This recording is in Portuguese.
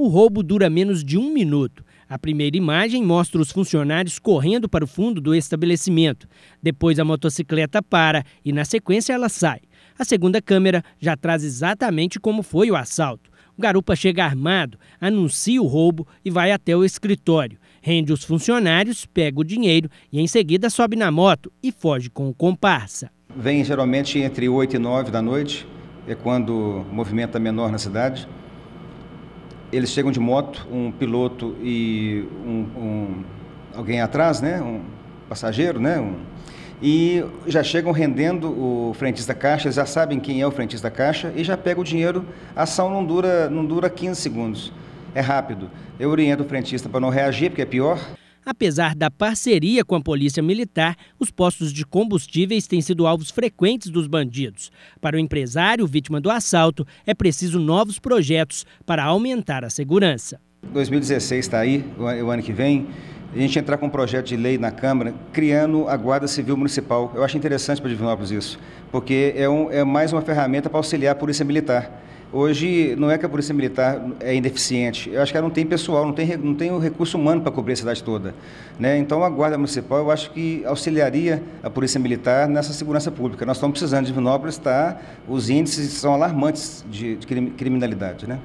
O roubo dura menos de um minuto. A primeira imagem mostra os funcionários correndo para o fundo do estabelecimento. Depois a motocicleta para e, na sequência, ela sai. A segunda câmera já traz exatamente como foi o assalto. O garupa chega armado, anuncia o roubo e vai até o escritório. Rende os funcionários, pega o dinheiro e em seguida sobe na moto e foge com o comparsa. Vem geralmente entre 8 e 9 da noite, é quando o movimento é menor na cidade eles chegam de moto, um piloto e um, um alguém atrás, né? Um passageiro, né? Um, e já chegam rendendo o frentista caixa, eles já sabem quem é o frentista caixa e já pega o dinheiro. A ação não dura, não dura 15 segundos. É rápido. Eu oriento o frentista para não reagir, porque é pior. Apesar da parceria com a Polícia Militar, os postos de combustíveis têm sido alvos frequentes dos bandidos. Para o empresário vítima do assalto, é preciso novos projetos para aumentar a segurança. 2016 está aí, o ano que vem. A gente entrar com um projeto de lei na Câmara criando a Guarda Civil Municipal. Eu acho interessante para Divinópolis isso, porque é, um, é mais uma ferramenta para auxiliar a Polícia Militar. Hoje, não é que a Polícia Militar é ineficiente, eu acho que ela não tem pessoal, não tem, não tem o recurso humano para cobrir a cidade toda. Né? Então, a Guarda Municipal, eu acho que auxiliaria a Polícia Militar nessa segurança pública. Nós estamos precisando de Vinópolis, está os índices são alarmantes de, de criminalidade. Né?